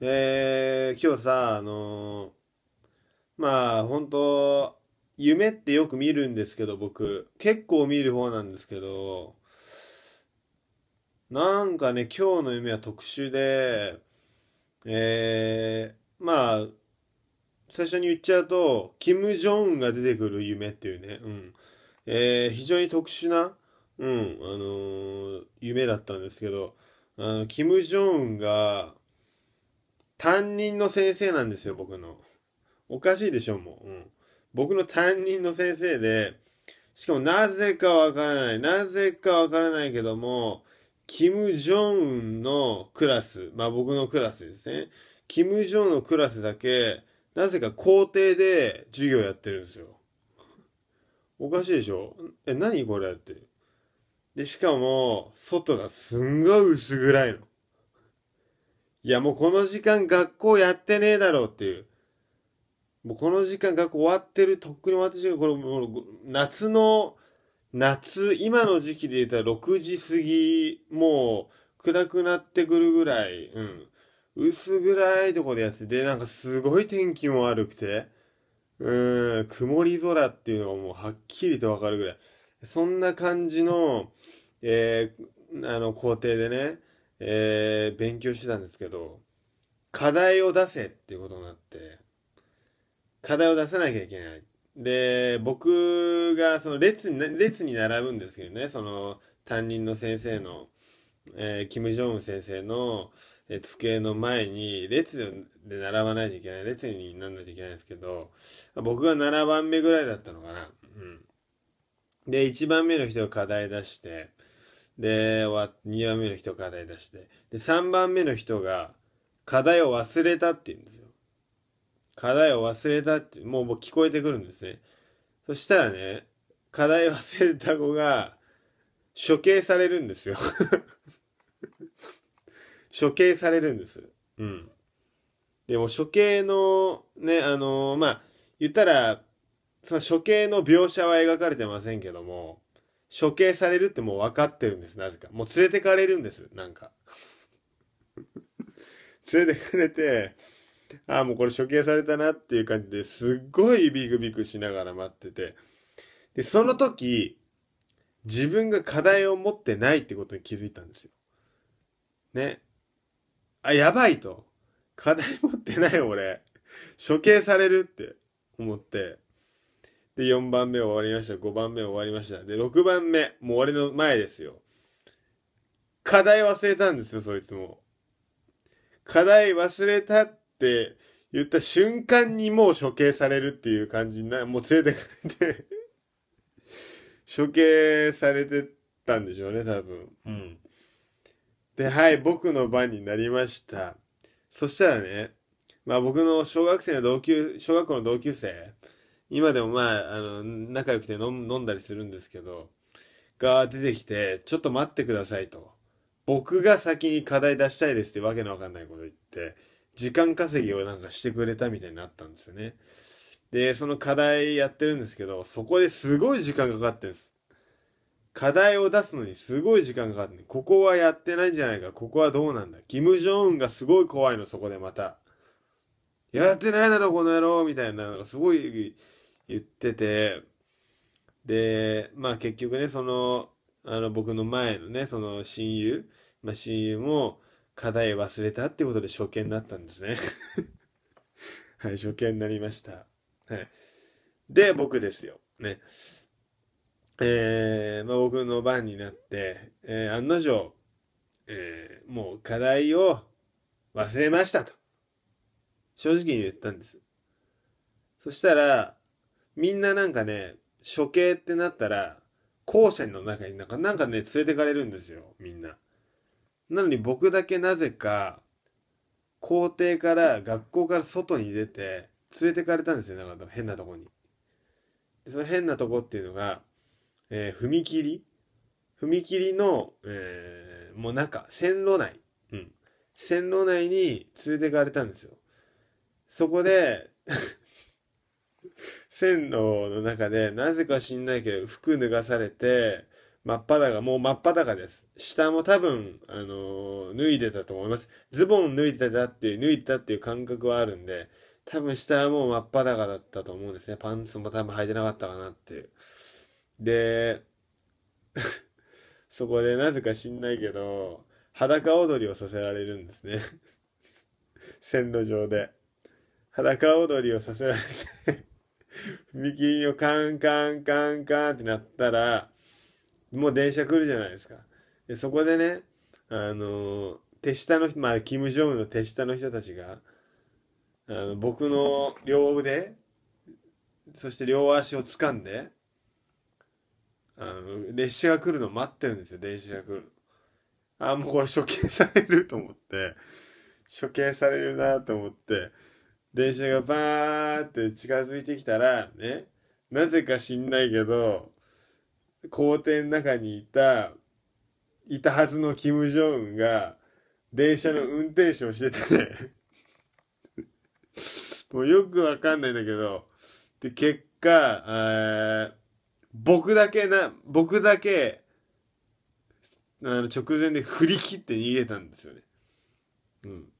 えー、今日さ、あのー、まあ、本当夢ってよく見るんですけど、僕、結構見る方なんですけど、なんかね、今日の夢は特殊で、えー、まあ、最初に言っちゃうと、キム・ジョンウンが出てくる夢っていうね、うん。えー、非常に特殊な、うん、あのー、夢だったんですけど、あの、キム・ジョンウンが、担任の先生なんですよ、僕の。おかしいでしょ、もう。うん。僕の担任の先生で、しかもなぜかわからない。なぜかわからないけども、キム・ジョンウンのクラス、まあ僕のクラスですね。キム・ジョンのクラスだけ、なぜか校庭で授業やってるんですよ。おかしいでしょえ、何これって。で、しかも、外がすんごい薄暗いの。いやもうこの時間学校やってねえだろうっていう。もうこの時間学校終わってる、とっくに終わってるこれもう夏の、夏、今の時期で言ったら6時過ぎ、もう暗くなってくるぐらい、うん。薄暗いとこでやってて、なんかすごい天気も悪くて、うん、曇り空っていうのがもうはっきりとわかるぐらい。そんな感じの、えー、あの、校庭でね、えー、勉強してたんですけど、課題を出せっていうことになって、課題を出さなきゃいけない。で、僕がその列に、列に並ぶんですけどね、その担任の先生の、えー、キム・ジョンウン先生の、えー、机の前に列で並ばないといけない、列にならないといけないんですけど、僕が7番目ぐらいだったのかな。うん。で、1番目の人が課題出して、で、2番目の人課題出して、で、3番目の人が、課題を忘れたって言うんですよ。課題を忘れたって、もうもう聞こえてくるんですね。そしたらね、課題忘れた子が、処刑されるんですよ 処刑されるんです。うん。でも処刑の、ね、あのー、まあ、言ったら、その処刑の描写は描かれてませんけども、処刑されるってもう分かってるんです、なぜか。もう連れてかれるんです、なんか。連れてかれて、ああ、もうこれ処刑されたなっていう感じですっごいビクビクしながら待ってて。で、その時、自分が課題を持ってないってことに気づいたんですよ。ね。あ、やばいと。課題持ってない俺。処刑されるって思って。で、4番目終わりました。5番目終わりました。で、6番目、もう俺の前ですよ。課題忘れたんですよ、そいつも。課題忘れたって言った瞬間にもう処刑されるっていう感じにな、もう連れてかれて 処刑されてたんでしょうね、多分。うん。で、はい、僕の番になりました。そしたらね、まあ僕の小学生の同級、小学校の同級生、今でもまあ、あの、仲良くて飲んだりするんですけど、が出てきて、ちょっと待ってくださいと。僕が先に課題出したいですってわけのわかんないこと言って、時間稼ぎをなんかしてくれたみたいになったんですよね。で、その課題やってるんですけど、そこですごい時間かかってるんです。課題を出すのにすごい時間かかってる。ここはやってないんじゃないか、ここはどうなんだ。キム・ジョンウンがすごい怖いの、そこでまた。やってないだろ、この野郎みたいな、なんかすごい、言ってて、で、まあ結局ね、その、あの僕の前のね、その親友、まあ親友も課題忘れたってことで初見だったんですね。はい、初見になりました。はい。で、僕ですよ。ね。えー、まあ僕の番になって、えー、案の定、えー、もう課題を忘れましたと。正直に言ったんです。そしたら、みんななんかね、処刑ってなったら、校舎の中になんか、なんかね、連れてかれるんですよ、みんな。なのに僕だけなぜか、校庭から、学校から外に出て、連れてかれたんですよ、なんか変なとこに。その変なとこっていうのが、えー、踏切踏切の、えー、もう中、線路内。うん。線路内に連れてかれたんですよ。そこで線路の中で、なぜか知んないけど、服脱がされて、真っ裸、もう真っ裸です。下も多分、あの脱いでたと思います。ズボン脱いでたっていう、脱いでたっていう感覚はあるんで、多分下はもう真っ裸だったと思うんですね。パンツも多分履いてなかったかなっていう。で、そこでなぜか知んないけど、裸踊りをさせられるんですね。線路上で。裸踊りをさせられて右をカンカンカンカンってなったら、もう電車来るじゃないですか。でそこでね、あの、手下の人、まあ、キム・ジョンの手下の人たちが、あの僕の両腕、そして両足を掴んで、あの、列車が来るのを待ってるんですよ、電車が来るの。あ、もうこれ処刑されると思って、処刑されるなと思って、電車がバーって近づいてきたら、ね、なぜか知んないけど、校庭の中にいた、いたはずのキム・ジョンウンが、電車の運転手をしてて、ね、もうよくわかんないんだけど、で、結果、ー、僕だけな、僕だけ、あの、直前で振り切って逃げたんですよね。うん。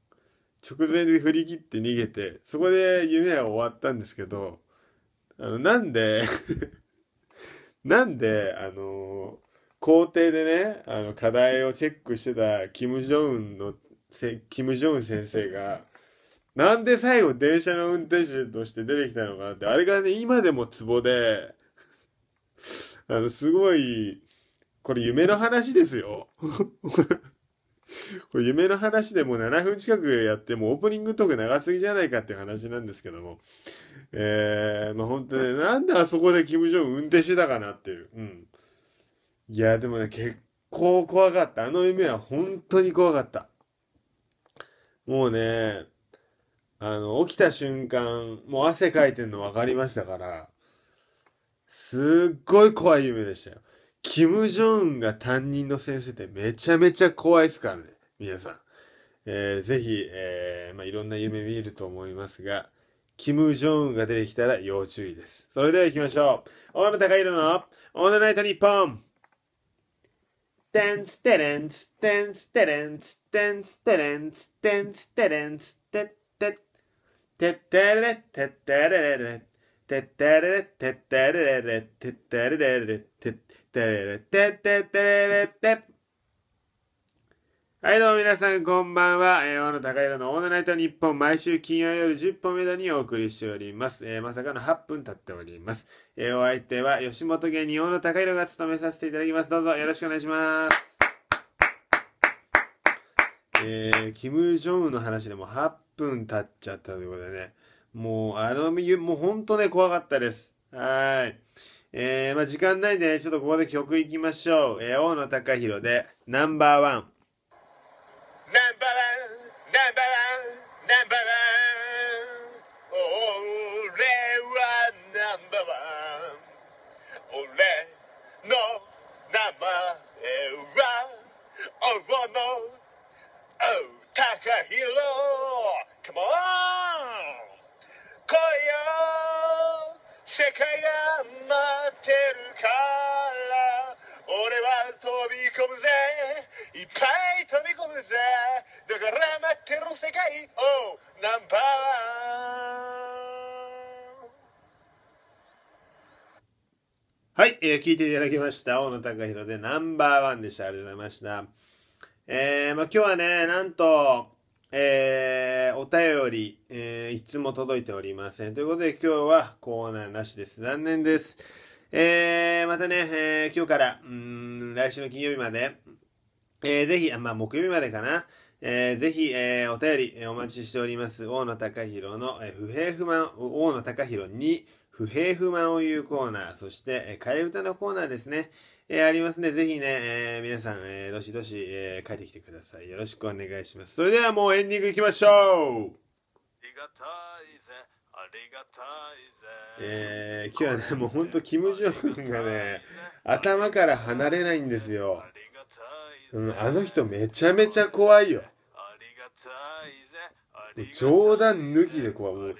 直前で振り切って逃げて、そこで夢は終わったんですけど、あの、なんで なんで、あの、校庭でね、あの、課題をチェックしてた、キム・ジョンの、キム・ジョン先生が、なんで最後電車の運転手として出てきたのかなって、あれがね、今でもツボで、あの、すごい、これ夢の話ですよ。これ夢の話でもう7分近くやってもオープニングトーク長すぎじゃないかっていう話なんですけども、えー、まあ本当ね、なんであそこでキム・ジョン運転してたかなっていう。うん。いや、でもね、結構怖かった。あの夢は本当に怖かった。もうね、あの、起きた瞬間、もう汗かいてんの分かりましたから、すっごい怖い夢でしたよ。キム・ジョンが担任の先生ってめちゃめちゃ怖いですからね、皆さん。えー、ぜひ、えー、まあ、いろんな夢見ると思いますが、キム・ジョンが出てきたら要注意です。それでは行きましょう。大野高弘のオーナーナイトニッポンテンステレンツテンステレンツテンステレンツテンステレンツテッテッテッテレレテッテレレレてってれれてってれれれてってれれれてってれれてってってれれてはいどうも皆さんこんばんは。えー、小野高弘のオールナイト日本毎週金曜夜10本目だにお送りしております。えまさかの8分経っております。えお相手は吉本芸人大野高弘が務めさせていただきます。どうぞよろしくお願いします。えー、キム・ジョンウンの話でも8分経っちゃったということでね。もう、あの、もう本当ね、怖かったです。はい。えー、まあ時間ないんでね、ちょっとここで曲いきましょう。えー、大野隆弘で、ナンバーワン。い飛び込むぜだから待ってる世界をナンバーワンはい、えー、聞いていただきました大野貴弘でナンバーワンでしたありがとうございましたえー、まあ、今日はねなんとえー、お便り、えー、いつも届いておりません。ということで今日はコーナーなしです。残念です。えー、またね、えー、今日から、うん、来週の金曜日まで、えー、ぜひ、まあ、木曜日までかな。えー、ぜひ、えー、お便り、えー、お待ちしております。大野隆弘の、えー、不平不満、大野隆弘に不平不満を言うコーナー、そして、えー、替え歌のコーナーですね。えー、ありますね。ぜひね、えー、皆さん、えー、どしどし、えー、書いてきてください。よろしくお願いします。それではもうエンディングいきましょうありがたいぜ、ありがたいぜ。えー、今日はね、もう本当キム・ジョンがね、頭から離れないんですよ。うん、あの人めちゃめちゃ怖いよ。冗談抜きで怖い。もう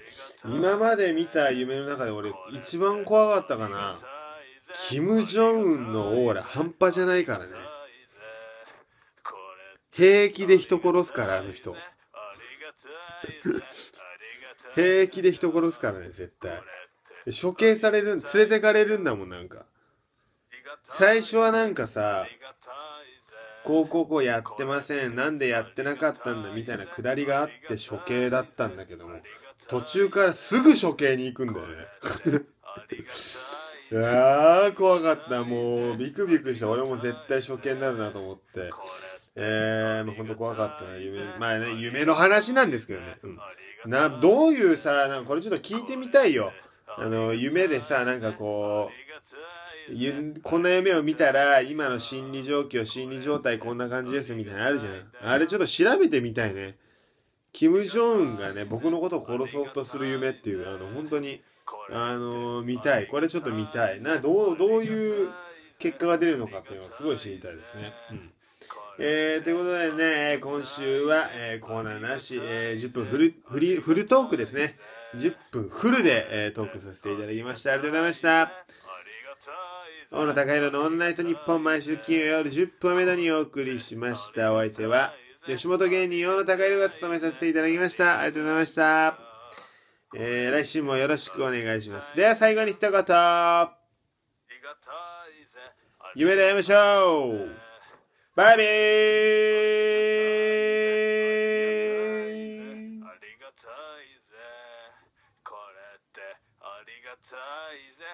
今まで見た夢の中で俺一番怖かったかな。キム・ジョンウンのオーラ半端じゃないからね。平気で人殺すから、あの人。平気で人殺すからね、絶対。処刑される、連れてかれるんだもん、なんか。最初はなんかさ、こうこうこうやってません。なんでやってなかったんだみたいなくだりがあって処刑だったんだけども、途中からすぐ処刑に行くんだよね。いやー、怖かった。もう、ビクビクして、俺も絶対処刑になるなと思って。えー、もうほんと怖かった夢。まあね、夢の話なんですけどね。うん。な、どういうさ、なんかこれちょっと聞いてみたいよ。あの、夢でさ、なんかこう、こんな夢を見たら、今の心理状況、心理状態こんな感じですみたいなのあるじゃん。あれちょっと調べてみたいね。キム・ジョンウンがね、僕のことを殺そうとする夢っていう、あの、本当に、あの、見たい。これちょっと見たい。な、どう、どういう結果が出るのかっていうのはすごい知りたいですね。うん。えー、ということでね、今週は、えー、コーナーなし、えー、10分フルフリフルトークですね。10分フルで、えー、トークさせていただきました。ありがとうございました。大野隆弘のオンライト日本毎週金曜夜10分目だにお送りしました。お相手は、吉本芸人大野隆弘が務めさせていただきました。ありがとうございました。えー、来週もよろしくお願いします。では最後に一言。夢で会いましょうバイビー size